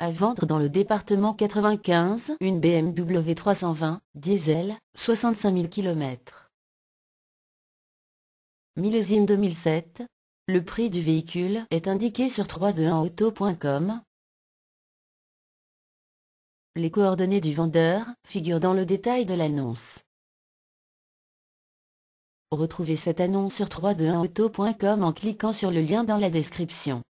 À vendre dans le département 95 une BMW 320, diesel, 65 000 km. Millésime 2007. Le prix du véhicule est indiqué sur 321auto.com. Les coordonnées du vendeur figurent dans le détail de l'annonce. Retrouvez cette annonce sur 321auto.com en cliquant sur le lien dans la description.